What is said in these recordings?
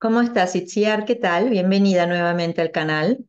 ¿Cómo estás, Itziar? ¿Qué tal? Bienvenida nuevamente al canal.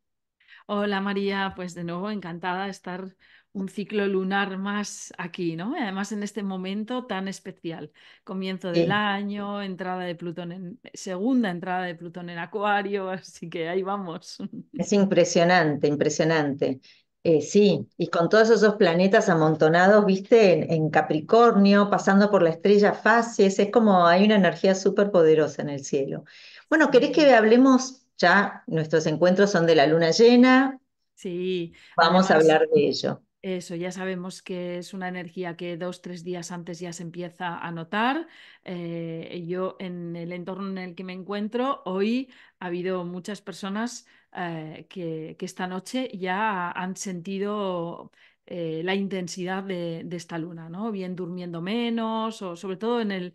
Hola María, pues de nuevo encantada de estar un ciclo lunar más aquí, ¿no? Además en este momento tan especial, comienzo del año, entrada de Plutón en segunda entrada de Plutón en Acuario, así que ahí vamos. Es impresionante, impresionante. Eh, sí, y con todos esos planetas amontonados, viste, en, Capricornio, pasando por la estrella Fases, es como hay una energía súper poderosa en el cielo. Bueno, ¿querés que hablemos? Ya nuestros encuentros son de la luna llena. Sí. Vamos a hablar de ello. Eso, ya sabemos que es una energía que dos, tres días antes ya se empieza a notar. Eh, yo en el entorno en el que me encuentro, hoy ha habido muchas personas eh, que, esta noche ya han sentido eh, la intensidad de, esta luna, ¿no? Bien durmiendo menos o sobre todo en el,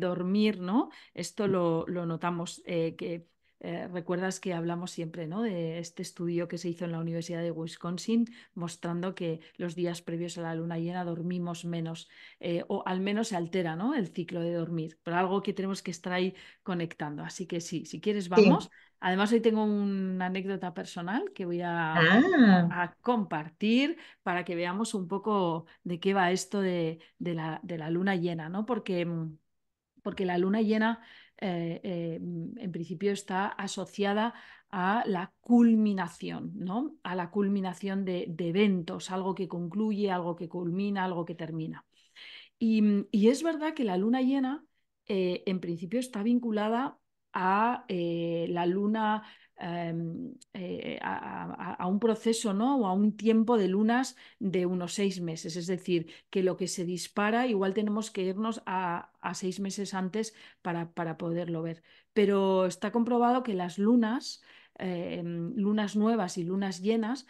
dormir, ¿no? Esto mm. lo, notamos, eh, que eh, recuerdas que hablamos siempre ¿no? de este estudio que se hizo en la Universidad de Wisconsin mostrando que los días previos a la luna llena dormimos menos eh, o al menos se altera ¿no? el ciclo de dormir, pero algo que tenemos que estar ahí conectando. Así que sí, si quieres vamos. Además, hoy tengo una anécdota personal que voy ah. a, compartir para que veamos un poco de qué va esto de, la, de la, luna llena, ¿no? Porque, mm, porque la luna llena eh, eh, mm, en principio está asociada a la culminación, ¿no? A la culminación de, eventos, algo que concluye, algo que culmina, algo que termina. Y, mm, es verdad que la luna llena, eh, en principio, está vinculada a la luna Em, eh, a, un proceso ¿no? o a un tiempo de lunas de unos seis meses. Es decir, que lo que se dispara igual tenemos que irnos a, seis meses antes para, poderlo ver. Pero está comprobado que las lunas, em, lunas nuevas y lunas llenas,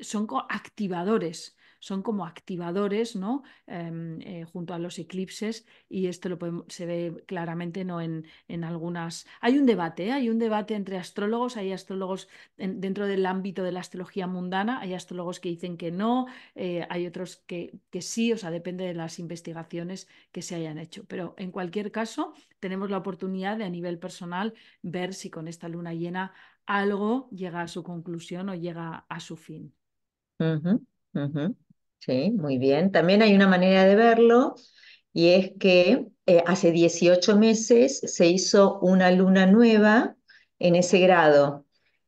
son activadores son como activadores, ¿no? Em, eh, junto a los eclipses, y esto lo se ve claramente ¿no? en, en algunas. Hay un debate, ¿eh? hay un debate entre astrólogos, hay astrólogos dentro del ámbito de la astrología mundana, hay astrólogos que dicen que no, eh, hay otros que, que sí, o sea, depende de las investigaciones que se hayan hecho. Pero en cualquier caso, tenemos la oportunidad de a nivel personal ver si con esta luna llena algo llega a su conclusión o llega a su fin. Sí, muy bien. También hay una manera de verlo y es que eh, hace 18 meses se hizo una luna nueva en ese grado.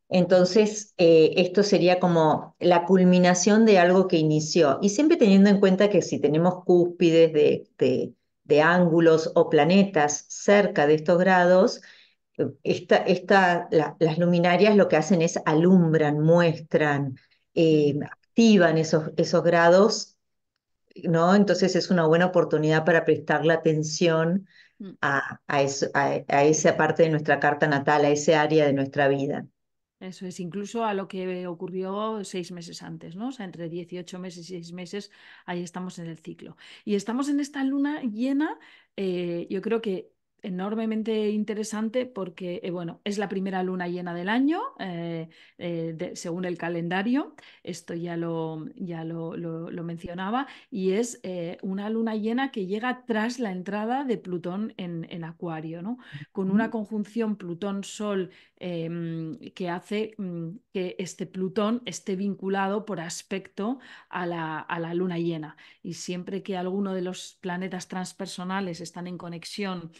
Entonces, eh, esto sería como la culminación de algo que inició. Y siempre teniendo en cuenta que si tenemos cúspides de, ángulos o planetas cerca de estos grados, eh, esta, esta, las luminarias lo que hacen es alumbran, muestran, activan esos, esos grados, ¿no? Entonces es una buena oportunidad para prestar la atención mm. a, esa parte de nuestra carta natal, a ese área de nuestra vida. Eso es, incluso a lo que ocurrió seis meses antes, ¿no? O sea, entre 18 meses y seis meses, ahí estamos en el ciclo. Y estamos en esta luna llena, eh, yo creo que enormemente interesante porque, eh, bueno, es la primera luna llena del año, eh, eh, según el calendario, esto ya lo, ya lo, mencionaba, y es una luna llena que llega tras la entrada de Plutón en, Acuario, Con una conjunción Plutón-Sol em, que hace mm, que este Plutón esté vinculado por aspecto a la, a la luna llena. Y siempre que alguno de los planetas transpersonales están en conexión,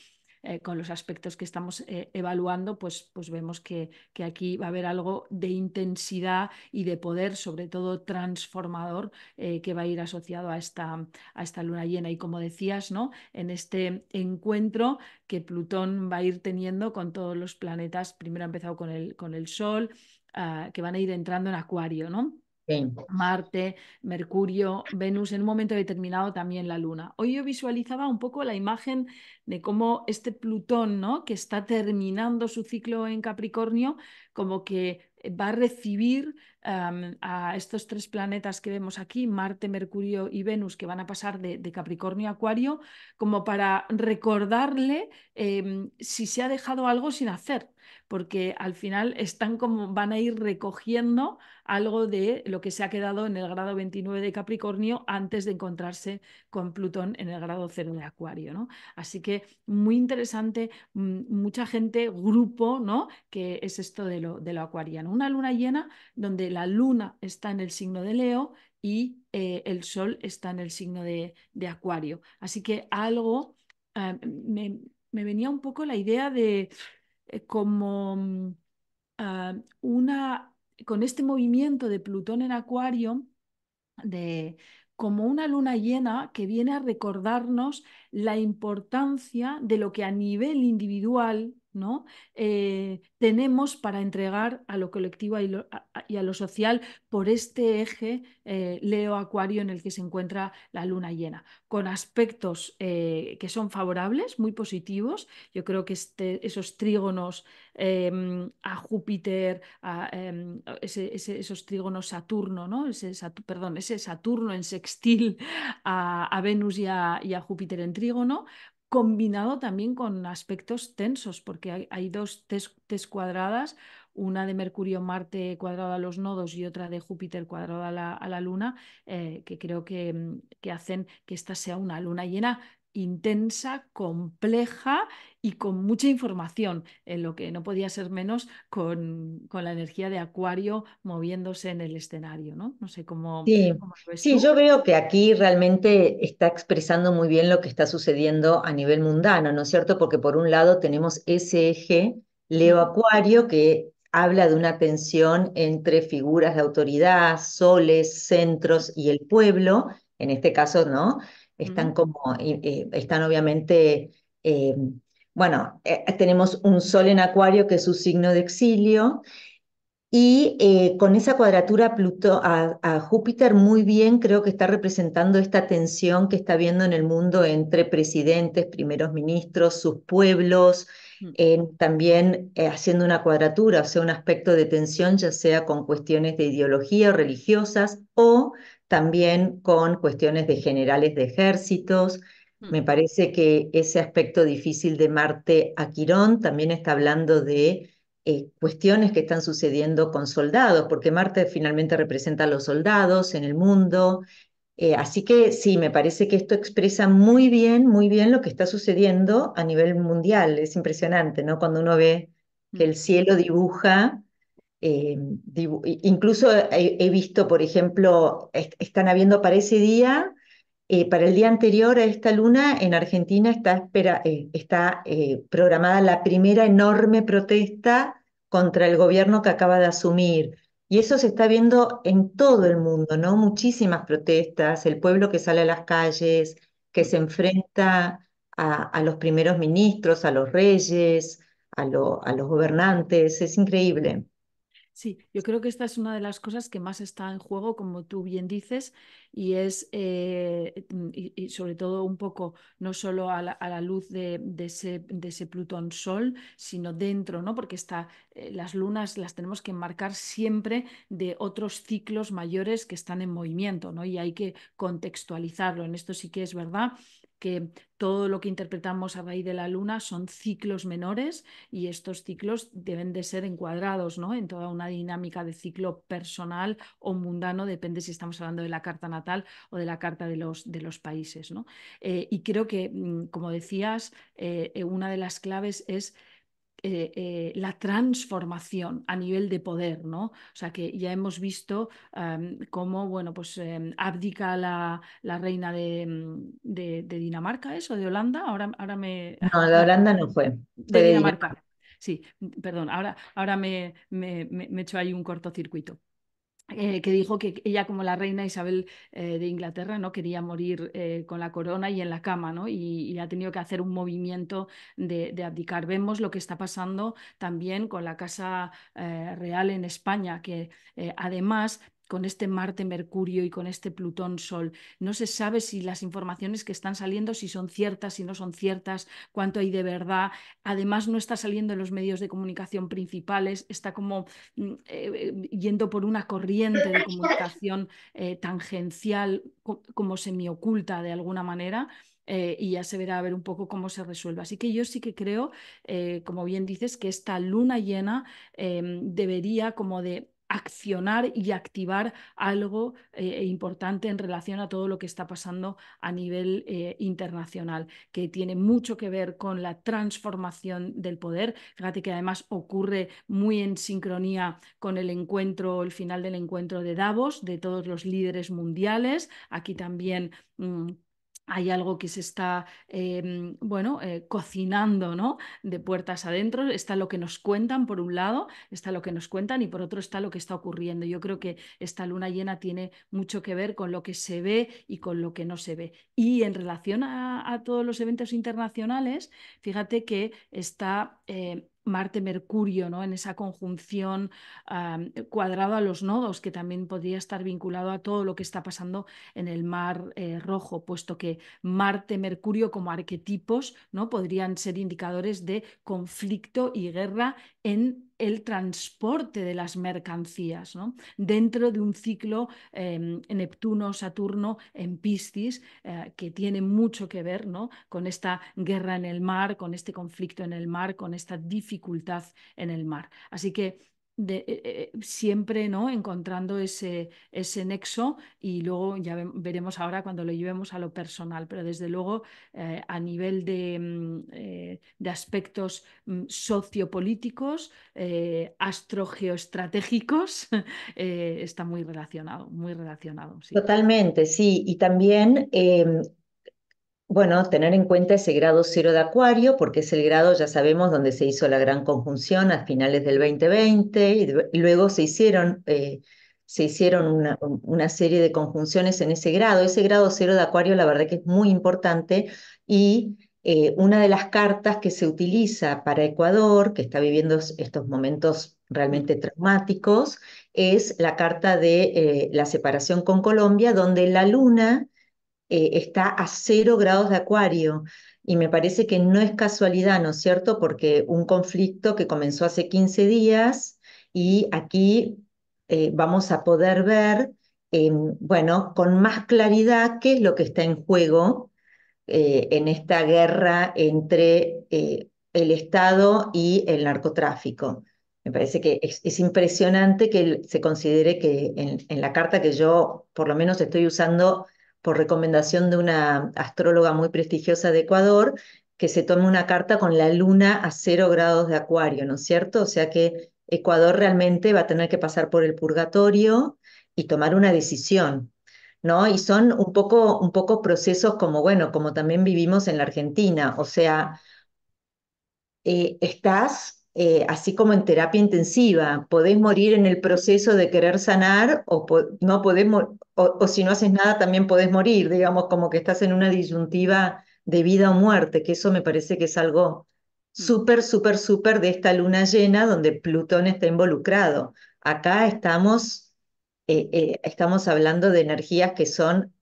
eh, con los aspectos que estamos eh, evaluando, pues, pues vemos que, que, aquí va a haber algo de intensidad y de poder, sobre todo transformador, eh, que va a ir asociado a esta, a esta luna llena. Y como decías, ¿no? en este encuentro que Plutón va a ir teniendo con todos los planetas, primero ha empezado con el, con el Sol, ah, que van a ir entrando en Acuario, ¿no? Marte, Mercurio, Venus, en un momento determinado también la Luna. Hoy yo visualizaba un poco la imagen de cómo este Plutón, ¿no? que está terminando su ciclo en Capricornio, como que va a recibir Em, a estos tres planetas que vemos aquí, Marte, Mercurio y Venus, que van a pasar de, Capricornio a Acuario, como para recordarle em, si se ha dejado algo sin hacer, porque al final están como van a ir recogiendo algo de lo que se ha quedado en el grado 29 de Capricornio antes de encontrarse con Plutón en el grado 0 de Acuario, ¿no? Así que muy interesante, mm, mucha gente, grupo, ¿no? Que es esto de lo, de lo acuariano. Una luna llena donde la luna está en el signo de Leo y eh, el sol está en el signo de, Acuario. Así que algo, me, venía un poco la idea de eh, como una, con este movimiento de Plutón en Acuario, de como una luna llena que viene a recordarnos la importancia de lo que a nivel individual, ¿no? Eh, tenemos para entregar a lo colectivo y, a, lo social por este eje eh, Leo-Acuario en el que se encuentra la luna llena, con aspectos eh, que son favorables, muy positivos. Yo creo que este, esos trígonos em, a Júpiter, a, em, ese, esos trígonos Saturno, ¿no? ese, perdón, ese Saturno en sextil a, Venus y, y a Júpiter en trígono, combinado también con aspectos tensos, porque hay, dos test cuadradas, una de Mercurio-Marte cuadrada a los nodos y otra de Júpiter cuadrada a la, Luna, eh, que creo que, mm, que, hacen que esta sea una luna llena intensa, compleja y con mucha información, en lo que no podía ser menos con, la energía de Acuario moviéndose en el escenario, ¿no? No sé cómo... Sí, sí yo veo que aquí realmente está expresando muy bien lo que está sucediendo a nivel mundano, ¿no es cierto? Porque por un lado tenemos ese eje Leo Acuario que habla de una tensión entre figuras de autoridad, soles, centros y el pueblo, en este caso, ¿no? Están como, están obviamente, eh, bueno, eh, tenemos un sol en acuario que es su signo de exilio. Y eh, con esa cuadratura a a, Júpiter muy bien creo que está representando esta tensión que está viendo en el mundo entre presidentes, primeros ministros, sus pueblos, mm. también haciendo una cuadratura, o sea, un aspecto de tensión, ya sea con cuestiones de ideología religiosas o también con cuestiones de generales de ejércitos. Me parece que ese aspecto difícil de Marte a Quirón también está hablando de eh, cuestiones que están sucediendo con soldados, porque Marte finalmente representa a los soldados en el mundo. Eh, así que sí, me parece que esto expresa muy bien, muy bien lo que está sucediendo a nivel mundial. Es impresionante, ¿no? Cuando uno ve que mm. el cielo dibuja eh, incluso he, visto, por ejemplo, están habiendo para ese día, eh, para el día anterior a esta luna, en Argentina está, espera, eh, programada la primera enorme protesta contra el gobierno que acaba de asumir. Y eso se está viendo en todo el mundo, ¿no? Muchísimas protestas, el pueblo que sale a las calles, que se enfrenta a, los primeros ministros, a los reyes, a, a los gobernantes, es increíble. Sí, yo creo que esta es una de las cosas que más está en juego, como tú bien dices, y es eh, mm, y, sobre todo un poco no solo a la, luz de, ese, Plutón-Sol, sino dentro, ¿no? Porque está, eh, las lunas las tenemos que enmarcar siempre de otros ciclos mayores que están en movimiento, ¿no? Y hay que contextualizarlo. En esto sí que es verdad que todo lo que interpretamos a raíz de la luna son ciclos menores y estos ciclos deben de ser encuadrados ¿no? en toda una dinámica de ciclo personal o mundano, depende si estamos hablando de la carta natal o de la carta de los, de los países. Eh, y creo que, mm, como decías, eh, eh, una de las claves es eh, eh, la transformación a nivel de poder, ¿no? O sea que ya hemos visto cómo, bueno, pues em, abdica la, reina em, de, Dinamarca, ¿eso? ¿De Holanda? Ahora, ahora me... No, de Holanda no fue. De, Dinamarca. Sí, perdón, ahora, ahora me, me, me, me echo ahí un cortocircuito. Eh, que dijo que ella como la reina Isabel eh, de Inglaterra no quería morir eh, con la corona y en la cama ¿no? y, ha tenido que hacer un movimiento de, abdicar. Vemos lo que está pasando también con la Casa Real en España, que además con este Marte, Mercurio y con este Plutón, Sol. No se sabe si las informaciones que están saliendo, si son ciertas, si no son ciertas, cuánto hay de verdad. Además, no está saliendo en los medios de comunicación principales, está como mm, eh, eh, yendo por una corriente de comunicación eh, tangencial, como semioculta de alguna manera. y ya se verá a ver un poco cómo se resuelve. Así que yo sí que creo, como bien dices, que esta luna llena em, debería como de accionar y activar algo eh, importante en relación a todo lo que está pasando a nivel eh, internacional, que tiene mucho que ver con la transformación del poder. Fíjate que además ocurre muy en sincronía con el encuentro, el final del encuentro de Davos, de todos los líderes mundiales. Aquí también... Mm, hay algo que se está, em, bueno, eh, cocinando, ¿no? De puertas adentro. Está lo que nos cuentan, por un lado, está lo que nos cuentan y por otro está lo que está ocurriendo. Yo creo que esta luna llena tiene mucho que ver con lo que se ve y con lo que no se ve. Y en relación a, todos los eventos internacionales, fíjate que está... Eh, Marte-Mercurio, ¿no? En esa conjunción cuadrada cuadrado a los nodos, que también podría estar vinculado a todo lo que está pasando en el mar eh, rojo, puesto que Marte-Mercurio como arquetipos, ¿no? Podrían ser indicadores de conflicto y guerra en el transporte de las mercancías dentro de un ciclo em, Neptuno-Saturno en Piscis eh, que tiene mucho que ver ¿no? con esta guerra en el mar, con este conflicto en el mar, con esta dificultad en el mar. Así que de, eh, eh, siempre ¿no? encontrando ese, ese nexo y luego ya veremos ahora cuando lo llevemos a lo personal, pero desde luego eh, a nivel de, mm, aspectos mm, sociopolíticos, astrogeoestratégicos, está muy relacionado, muy relacionado. Totalmente, sí, y también em, bueno, tener en cuenta ese grado cero de Acuario, porque es el grado, ya sabemos, donde se hizo la gran conjunción a finales del 2020 y, luego se hicieron, eh, se hicieron una, una, serie de conjunciones en ese grado. Ese grado cero de Acuario, la verdad que es muy importante y eh, una de las cartas que se utiliza para Ecuador, que está viviendo estos momentos realmente traumáticos, es la carta de eh, la separación con Colombia, donde la luna eh, está a cero grados de acuario. Y me parece que no es casualidad, ¿no es cierto? Porque un conflicto que comenzó hace 15 días y aquí eh, vamos a poder ver, eh, bueno, con más claridad qué es lo que está en juego en esta guerra entre el Estado y el narcotráfico. Me parece que es, impresionante que se considere que en la carta que yo por lo menos estoy usando por recomendación de una astróloga muy prestigiosa de Ecuador, que se tome una carta con la luna a cero grados de acuario, ¿no es cierto? O sea que Ecuador realmente va a tener que pasar por el purgatorio y tomar una decisión, ¿no? Y son un poco, un poco procesos como, bueno, como también vivimos en la Argentina, o sea, eh, estás eh, así como en terapia intensiva, podés morir en el proceso de querer sanar o no podemos o, si no haces nada también podés morir, digamos, como que estás en una disyuntiva de vida o muerte, que eso me parece que es algo mm. súper, súper, súper de esta luna llena donde Plutón está involucrado. Acá estamos, eh, eh, estamos hablando de energías que son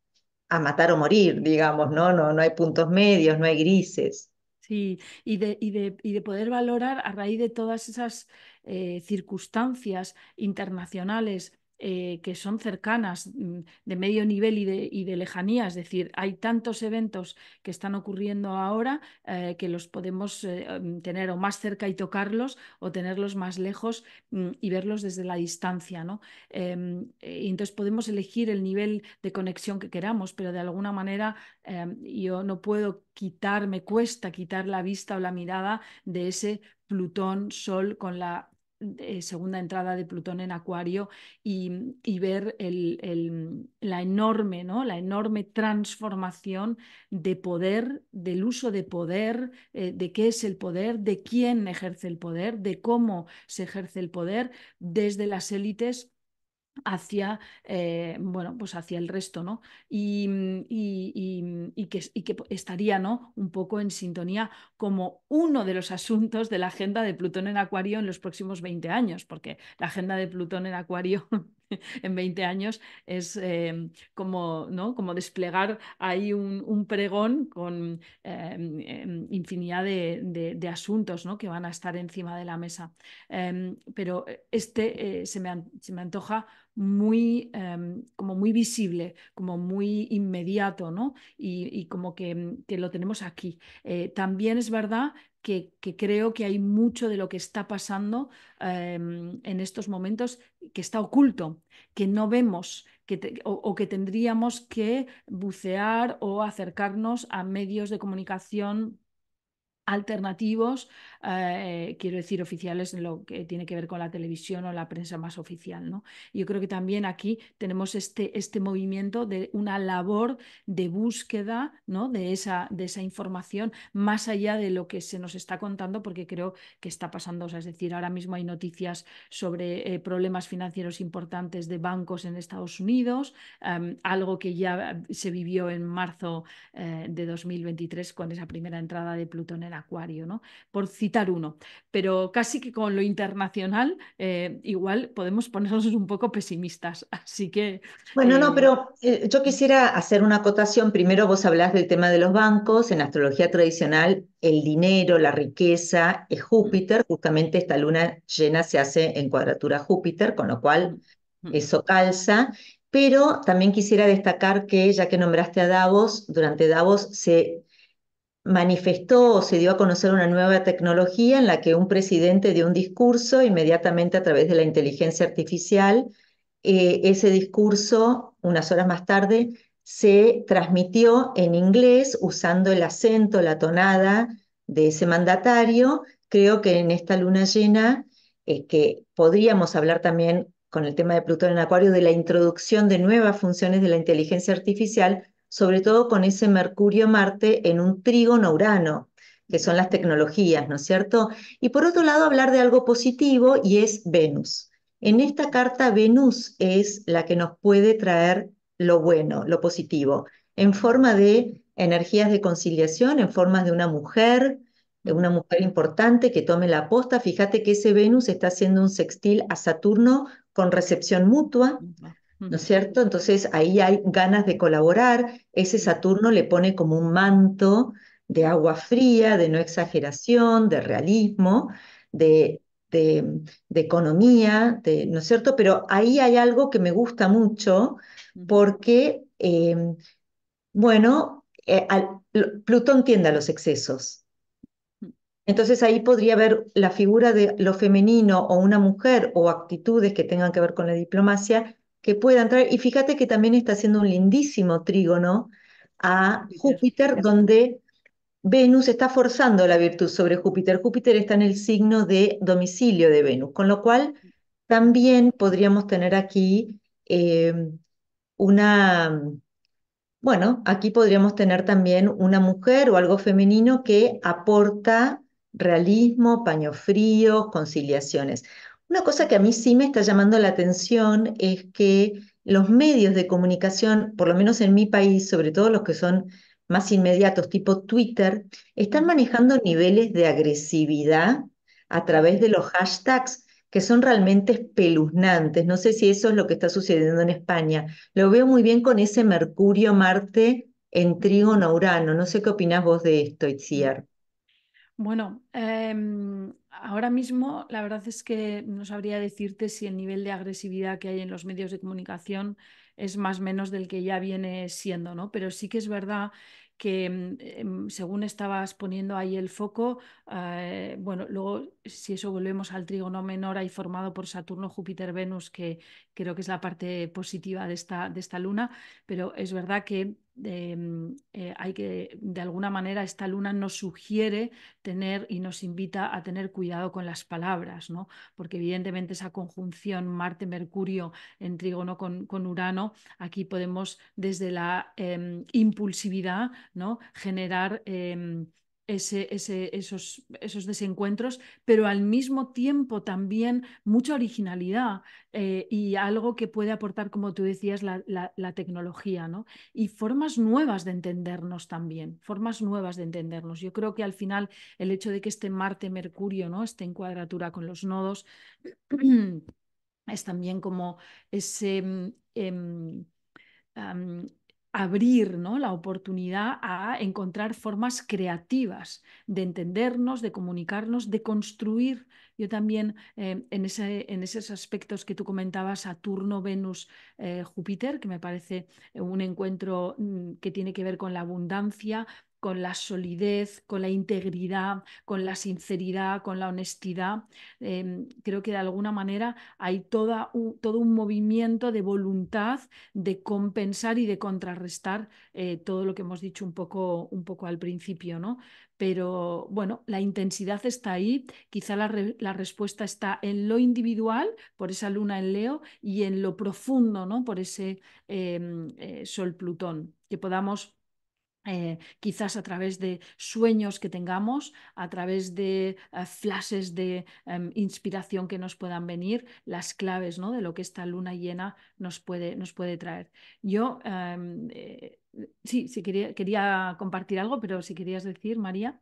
a matar o morir, digamos, ¿no? No, no hay puntos medios, no hay grises. Sí, y de, y, de, y de, poder valorar a raíz de todas esas eh, circunstancias internacionales eh, que son cercanas, mm, de medio nivel y de, lejanía. Es decir, hay tantos eventos que están ocurriendo ahora eh, que los podemos eh, em, tener o más cerca y tocarlos o tenerlos más lejos mm, y verlos desde la distancia. ¿no? Em, y entonces podemos elegir el nivel de conexión que queramos, pero de alguna manera em, yo no puedo quitar, me cuesta quitar la vista o la mirada de ese Plutón, Sol con la segunda entrada de Plutón en Acuario y, mm, ver el, la, enorme, ¿no? la enorme transformación de poder, del uso de poder, eh, de qué es el poder, de quién ejerce el poder, de cómo se ejerce el poder desde las élites hacia, eh, bueno, pues hacia el resto, ¿no? Y, mm, y, mm, y, que, y, que, estaría, ¿no? Un poco en sintonía como uno de los asuntos de la agenda de Plutón en Acuario en los próximos 20 años, porque la agenda de Plutón en Acuario en 20 años es em, como, ¿no? como desplegar ahí un, un pregón con em, em, infinidad de, de, asuntos ¿no? que van a estar encima de la mesa. pero eh, este eh, se me, antoja muy, como muy visible, como muy inmediato, ¿no? y, como que, que, lo tenemos aquí. Eh, también es verdad que, creo que hay mucho de lo que está pasando em, en estos momentos que está oculto, que no vemos o, que tendríamos que bucear o acercarnos a medios de comunicación alternativos, eh, quiero decir oficiales, en lo que tiene que ver con la televisión o la prensa más oficial. ¿no? Yo creo que también aquí tenemos este, este movimiento de una labor de búsqueda ¿no? de, esa, de información más allá de lo que se nos está contando, porque creo que está pasando, es decir, ahora mismo hay noticias sobre eh, problemas financieros importantes de bancos en Estados Unidos, em, algo que ya se vivió en marzo eh, de 2023 con esa primera entrada de Plutón en Acuario, ¿no? Por citar uno. Pero casi que con lo internacional, eh, igual podemos ponernos un poco pesimistas. Así que. Bueno, no, eh, pero eh, yo quisiera hacer una acotación. Primero, vos hablás del tema de los bancos. En astrología tradicional, el dinero, la riqueza es Júpiter. Justamente esta luna llena se hace en cuadratura Júpiter, con lo cual. Mm. Eso calza. Pero también quisiera destacar que, ya que nombraste a Davos, durante Davos se manifestó o se dio a conocer una nueva tecnología en la que un presidente dio un discurso inmediatamente a través de la inteligencia artificial. Eh, ese discurso, unas horas más tarde, se transmitió en inglés usando el acento, la tonada de ese mandatario. Creo que en esta luna llena, eh, que podríamos hablar también con el tema de Plutón en Acuario, de la introducción de nuevas funciones de la inteligencia artificial, sobre todo con ese Mercurio-Marte en un trígono Urano, que son las tecnologías, ¿no es cierto? Y por otro lado, hablar de algo positivo y es Venus. En esta carta, Venus es la que nos puede traer lo bueno, lo positivo, en forma de energías de conciliación, en forma de una mujer, de una mujer importante que tome la aposta. Fíjate que ese Venus está haciendo un sextil a Saturno con recepción mutua. ¿no es cierto? Entonces ahí hay ganas de colaborar, ese Saturno le pone como un manto de agua fría, de no exageración, de realismo, de, economía, ¿no es cierto? Pero ahí hay algo que me gusta mucho porque, eh, bueno, eh, Plutón tiende a los excesos. Mm. Entonces ahí podría haber la figura de lo femenino o una mujer o actitudes que tengan que ver con la diplomacia que pueda entrar. Y fíjate que también está haciendo un lindísimo trígono a Júpiter, donde Venus está forzando la virtud sobre Júpiter. Júpiter está en el signo de domicilio de Venus, con lo cual también podríamos tener aquí eh, una, bueno, aquí podríamos tener también una mujer o algo femenino que aporta realismo, paño fríos, conciliaciones. Una cosa que a mí sí me está llamando la atención es que los medios de comunicación, por lo menos en mi país, sobre todo los que son más inmediatos, tipo Twitter, están manejando niveles de agresividad a través de los hashtags que son realmente espeluznantes. No sé si eso es lo que está sucediendo en España. Lo veo muy bien con ese Mercurio-Marte en trigo urano No sé qué opinas vos de esto, Itziar. Bueno, em, ahora mismo la verdad es que no sabría decirte si el nivel de agresividad que hay en los medios de comunicación es más o menos del que ya viene siendo, ¿no? Pero sí que es verdad que mm, em, según estabas poniendo ahí el foco, eh, bueno, luego si eso volvemos al trígono menor ahí formado por Saturno, Júpiter, Venus, que creo que es la parte positiva de esta, de esta luna, pero es verdad que de, mm, eh, hay que, de alguna manera, esta luna nos sugiere tener y nos invita a tener cuidado con las palabras, ¿no? Porque evidentemente esa conjunción Marte-Mercurio en trígono con, con, Urano, aquí podemos desde la em, impulsividad, ¿no? Generar... Em, ese, esos, desencuentros, pero al mismo tiempo también mucha originalidad eh, y algo que puede aportar, como tú decías, la, tecnología, ¿no? Y formas nuevas de entendernos también, formas nuevas de entendernos. Yo creo que al final el hecho de que este Marte-Mercurio ¿no? esté en cuadratura con los nodos es también como ese... Mm, em, abrir ¿no? la oportunidad a encontrar formas creativas de entendernos, de comunicarnos, de construir. Yo también eh, en, ese, en, esos aspectos que tú comentabas, Saturno, Venus, eh, Júpiter, que me parece un encuentro mm, que tiene que ver con la abundancia, con la solidez, con la integridad, con la sinceridad, con la honestidad. Em, creo que de alguna manera hay todo un movimiento de voluntad de compensar y de contrarrestar eh, todo lo que hemos dicho un poco, un poco al principio, ¿no? Pero bueno, la intensidad está ahí, quizá la, respuesta está en lo individual, por esa luna en Leo, y en lo profundo, ¿no? Por ese em, eh, Sol-Plutón, que podamos eh, quizás a través de sueños que tengamos, a través de eh, flashes de em, inspiración que nos puedan venir, las claves ¿no? de lo que esta luna llena nos puede, nos puede traer. Yo, em, eh, sí, quería compartir algo, pero si querías decir, María.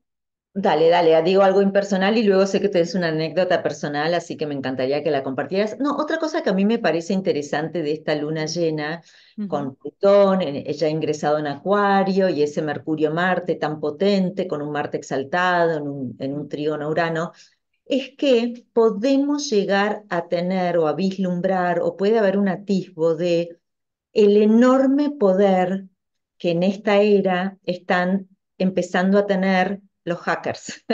Dale, dale, ah, digo algo impersonal y luego sé que tienes una anécdota personal, así que me encantaría que la compartieras. No, otra cosa que a mí me parece interesante de esta luna llena con Plutón, eh, ella ha ingresado en Acuario y ese Mercurio-Marte tan potente, con un Marte exaltado, en un, en un urano es que podemos llegar a tener o a vislumbrar o puede haber un atisbo de el enorme poder que en esta era están empezando a tener los hackers.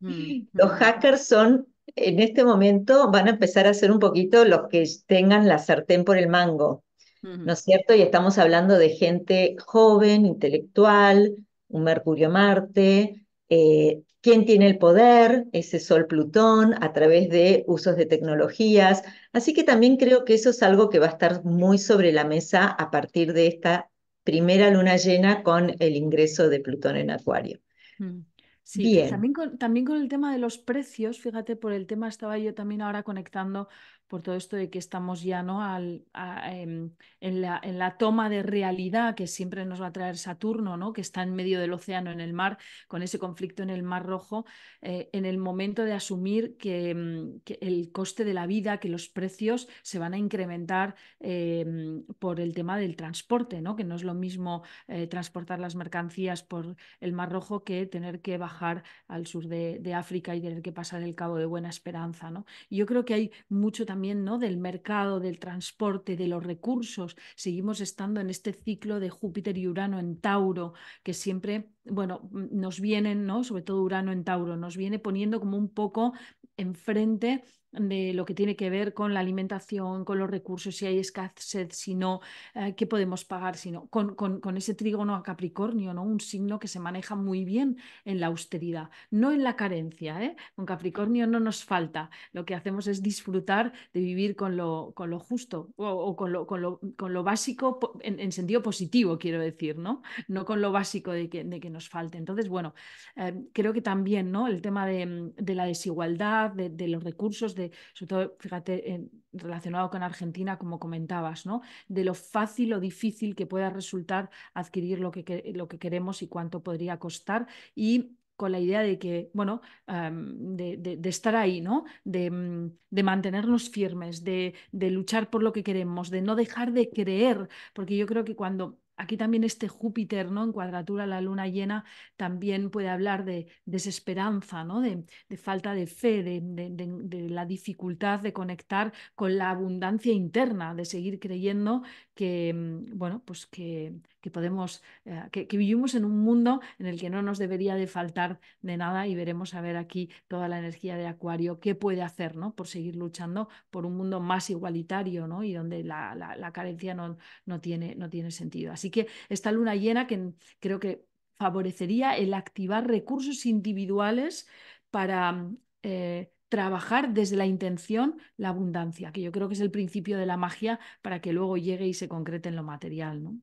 Mm, los mm. hackers son, en este momento, van a empezar a ser un poquito los que tengan la sartén por el mango, ¿no es cierto? Y estamos hablando de gente joven, intelectual, un Mercurio-Marte, eh, quién tiene el poder, ese Sol Plutón, a través de usos de tecnologías. Así que también creo que eso es algo que va a estar muy sobre la mesa a partir de esta primera luna llena con el ingreso de Plutón en Acuario. Mm. Sí, También, con, también con el tema de los precios, fíjate, por el tema estaba yo también ahora conectando por todo esto de que estamos ya ¿no? Al, em, en, la, toma de realidad que siempre nos va a traer Saturno, ¿no? que está en medio del océano, en el mar, con ese conflicto en el Mar Rojo, eh, en el momento de asumir mm, que, el coste de la vida, que los precios se van a incrementar em, por el tema del transporte, ¿no? que no es lo mismo eh, transportar las mercancías por el Mar Rojo que tener que bajar al sur de, África y tener que pasar el Cabo de Buena Esperanza. ¿no? yo creo que hay mucho también ¿no? del mercado, del transporte, de los recursos. Seguimos estando en este ciclo de Júpiter y Urano en Tauro, que siempre, bueno, mm, nos vienen, ¿no? sobre todo Urano en Tauro, nos viene poniendo como un poco enfrente de lo que tiene que ver con la alimentación, con los recursos, si hay escasez, si no, eh, qué podemos pagar, sino con, ese trígono a Capricornio, ¿no? Un signo que se maneja muy bien en la austeridad, no en la carencia, ¿eh? Con Capricornio no nos falta, lo que hacemos es disfrutar de vivir con lo, con lo justo o, con, lo, básico en, sentido positivo, quiero decir, ¿no? No con lo básico de que, nos falte. Entonces, bueno, eh, creo que también, ¿no? El tema de, la desigualdad, de, de los recursos, sobre todo, fíjate, relacionado con Argentina, como comentabas, ¿no? De lo fácil o difícil que pueda resultar adquirir lo que, lo que queremos y cuánto podría costar. Y con la idea de que, bueno, de, estar ahí, ¿no? De, mm, de mantenernos firmes, de, luchar por lo que queremos, de no dejar de creer, porque yo creo que cuando Aquí también este Júpiter, ¿no? En cuadratura, la luna llena también puede hablar de desesperanza, ¿no? De, falta de fe, de, la dificultad de conectar con la abundancia interna, de seguir creyendo que, mm, bueno, pues que, que podemos, eh, que, vivimos en un mundo en el que no nos debería de faltar de nada y veremos a ver aquí toda la energía de Acuario, qué puede hacer, ¿no? Por seguir luchando por un mundo más igualitario, ¿no? Y donde la, carencia no, no, tiene, no tiene sentido. Así que esta luna llena que creo que favorecería el activar recursos individuales para eh, trabajar desde la intención la abundancia, que yo creo que es el principio de la magia para que luego llegue y se concrete en lo material, ¿no?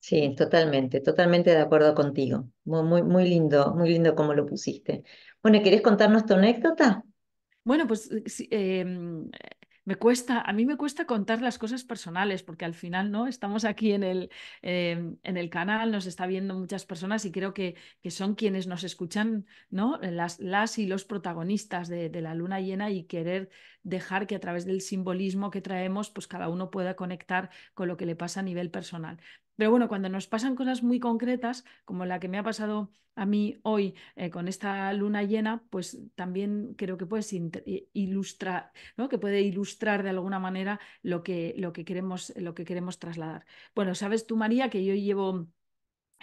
Sí, totalmente, totalmente de acuerdo contigo. Muy, muy, lindo, muy lindo como lo pusiste. Bueno, ¿querés contarnos tu anécdota? Bueno, pues eh, em, me cuesta, a mí me cuesta contar las cosas personales, porque al final, ¿no? Estamos aquí en el, em, en el canal, nos está viendo muchas personas y creo que, son quienes nos escuchan, ¿no? Las, las y los protagonistas de, de, la luna llena y querer dejar que a través del simbolismo que traemos, pues cada uno pueda conectar con lo que le pasa a nivel personal. Pero bueno, cuando nos pasan cosas muy concretas, como la que me ha pasado a mí hoy eh, con esta luna llena, pues también creo que puedes eh, ilustrar, ¿no? que puede ilustrar de alguna manera lo que, lo, que queremos, lo que queremos trasladar. Bueno, sabes tú, María, que yo llevo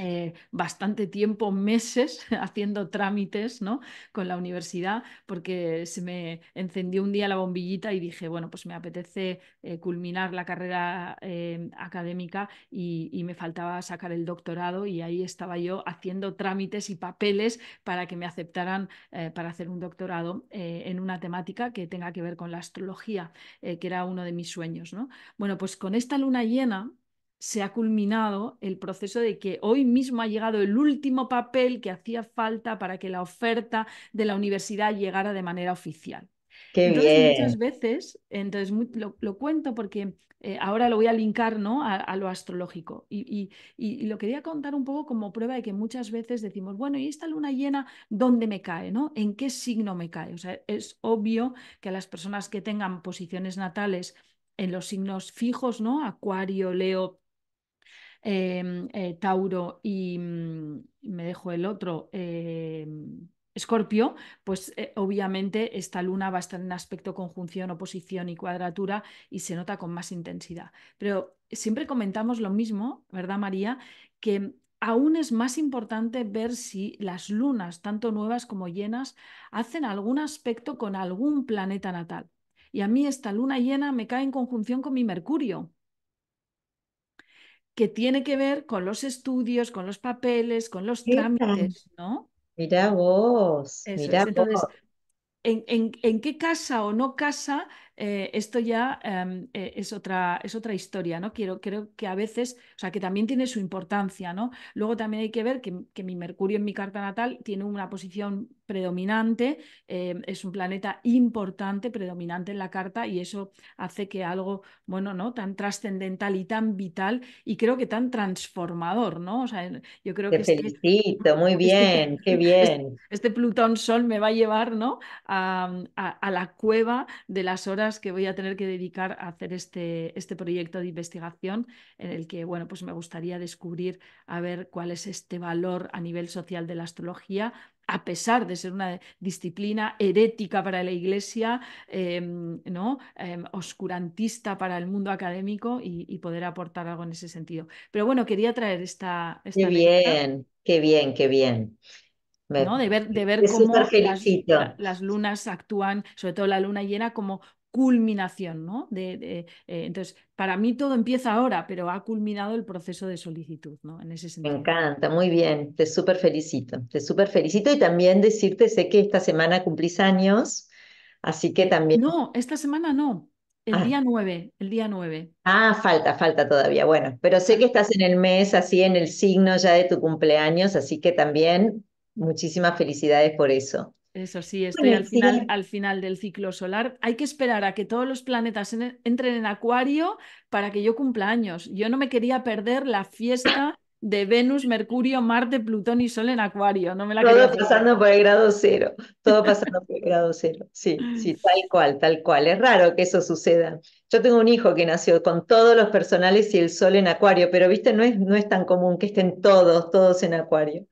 eh, bastante tiempo, meses, haciendo trámites ¿no? con la universidad, porque se me encendió un día la bombillita y dije, bueno, pues me apetece eh, culminar la carrera eh, académica y, me faltaba sacar el doctorado y ahí estaba yo haciendo trámites y papeles para que me aceptaran para hacer un doctorado en una temática que tenga que ver con la astrología, que era uno de mis sueños. Bueno, pues con esta luna llena se ha culminado el proceso de que hoy mismo ha llegado el último papel que hacía falta para que la oferta de la universidad llegara de manera oficial. Qué entonces, muchas veces, entonces lo, cuento porque eh, ahora lo voy a linkar ¿no? a, lo astrológico. Y, lo quería contar un poco como prueba de que muchas veces decimos, bueno, ¿y esta luna llena dónde me cae? ¿no? ¿En qué signo me cae? O sea, es obvio que a las personas que tengan posiciones natales en los signos fijos, ¿no? Acuario, Leo, Em, eh, Tauro mm, y me dejo el otro. Em, Escorpio, pues eh, obviamente esta luna va a estar en aspecto conjunción, oposición y cuadratura y se nota con más intensidad. Pero siempre comentamos lo mismo, ¿verdad María? Que aún es más importante ver si las lunas, tanto nuevas como llenas, hacen algún aspecto con algún planeta natal. Y a mí esta luna llena me cae en conjunción con mi Mercurio que tiene que ver con los estudios, con los papeles, con los trámites, ¿no? Mira vos, Entonces, En, qué casa o no casa, eh, esto ya em, eh, es, otra, es otra historia, ¿no? Quiero, creo que a veces, o sea, que también tiene su importancia, ¿no? Luego también hay que ver que, que mi Mercurio en mi carta natal tiene una posición predominante, eh, es un planeta importante, predominante en la carta y eso hace que algo, bueno, ¿no? Tan trascendental y tan vital y creo que tan transformador, ¿no? O sea, yo creo Te que... Este felicito, muy bien, qué bien. Este, Plutón Sol me va a llevar, ¿no? Mm, a, la cueva de las horas que voy a tener que dedicar a hacer este, este proyecto de investigación en el que, bueno, pues me gustaría descubrir, a ver cuál es este valor a nivel social de la astrología a pesar de ser una disciplina herética para la Iglesia, em, ¿no? Em, oscurantista para el mundo académico y, poder aportar algo en ese sentido. Pero bueno, quería traer esta... qué bien, qué bien, qué bien. De ver, de ver cómo las, lunas actúan, sobre todo la luna llena, como, culminación, ¿no? De, eh, entonces, para mí todo empieza ahora, pero ha culminado el proceso de solicitud, ¿no? En ese sentido. Me encanta, muy bien, te súper felicito, te súper felicito y también decirte, sé que esta semana cumplís años, así que también... No, esta semana no, el ah. día 9, el día 9. Ah, falta, falta todavía, bueno, pero sé que estás en el mes, así en el signo ya de tu cumpleaños, así que también muchísimas felicidades por eso. Eso sí, estoy al final, al final, del ciclo solar. Hay que esperar a que todos los planetas entren en Acuario para que yo cumpla años. Yo no me quería perder la fiesta de Venus, Mercurio, Marte, Plutón y Sol en Acuario. No me la todo pasando por el grado cero, todo pasando por el grado cero. Sí, sí, tal cual, tal cual. Es raro que eso suceda. Yo tengo un hijo que nació con todos los personales y el Sol en Acuario, pero viste, no es, no es tan común que estén todos, todos en Acuario.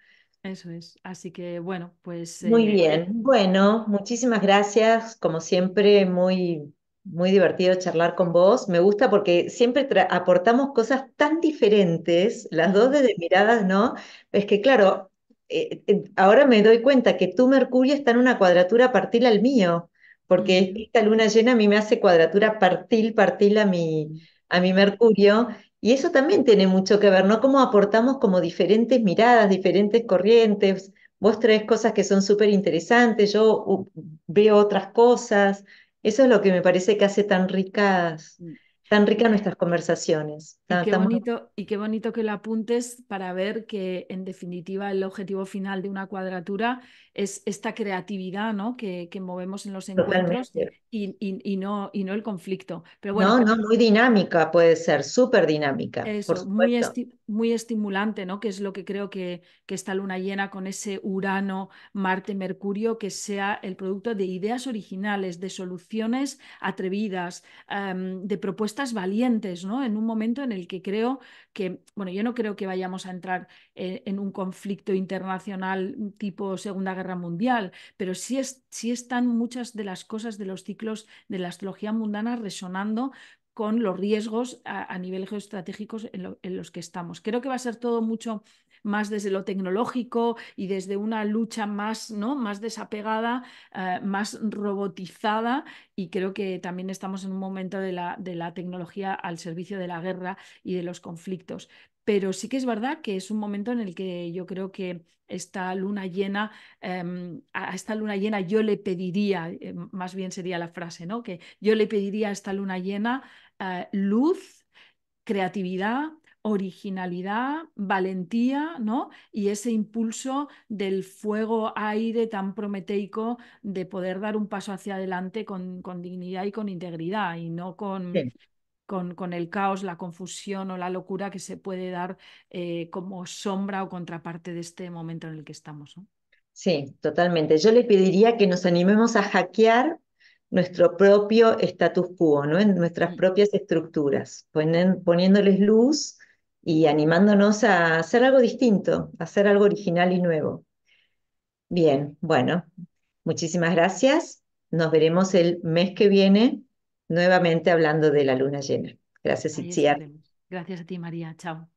Eso es. Así que bueno, pues... Muy eh, eh, bien. Bueno, muchísimas gracias. Como siempre, muy, muy divertido charlar con vos. Me gusta porque siempre aportamos cosas tan diferentes, las dos desde miradas, ¿no? Es que claro, eh, ahora me doy cuenta que tu Mercurio está en una cuadratura partil al mío, porque esta luna llena a mí me hace cuadratura partil, partil a mi, a mi Mercurio. Y eso también tiene mucho que ver, ¿no? Cómo aportamos como diferentes miradas, diferentes corrientes. Vos traes cosas que son súper interesantes, yo uh, veo otras cosas. Eso es lo que me parece que hace tan ricas mm tan ricas nuestras conversaciones. y, qué bonito, y qué bonito que lo apuntes para ver que en definitiva el objetivo final de una cuadratura es esta creatividad ¿no? que, movemos en los encuentros y, y, no, y no el conflicto. Pero bueno, no, no, muy dinámica puede ser, súper dinámica. muy, muy estimulante, ¿no? que es lo que creo que, que esta luna llena con ese Urano, Marte, Mercurio, que sea el producto de ideas originales, de soluciones atrevidas, em, de propuestas valientes, ¿no? En un momento en el que creo que, bueno, yo no creo que vayamos a entrar e-, en, un conflicto internacional mm, tipo Segunda Guerra Mundial, pero sí, es, están muchas de las cosas de los ciclos de la astrología mundana resonando con los riesgos a, nivel geoestratégico en, los que estamos. Creo que va a ser todo mucho más desde lo tecnológico y desde una lucha más, ¿no? más desapegada, eh, más robotizada y creo que también estamos en un momento de la, de la tecnología al servicio de la guerra y de los conflictos pero sí que es verdad que es un momento en el que yo creo que esta luna llena, em, a esta luna llena yo le pediría, eh, más bien sería la frase, ¿no? Que yo le pediría a esta luna llena eh, luz, creatividad, originalidad, valentía, ¿no? Y ese impulso del fuego aire tan prometeico de poder dar un paso hacia adelante con, dignidad y con integridad y no con, con, el caos, la confusión o la locura que se puede dar eh, como sombra o contraparte de este momento en el que estamos. Sí, totalmente. Yo le pediría que nos animemos a hackear nuestro propio status quo, ¿no? nuestras mm. propias estructuras, poniéndoles luz y animándonos a hacer algo distinto, a hacer algo original y nuevo. Bien, bueno, muchísimas gracias. Nos veremos el mes que viene nuevamente hablando de la luna llena. Gracias, Itziar. Gracias a ti, María. Chao.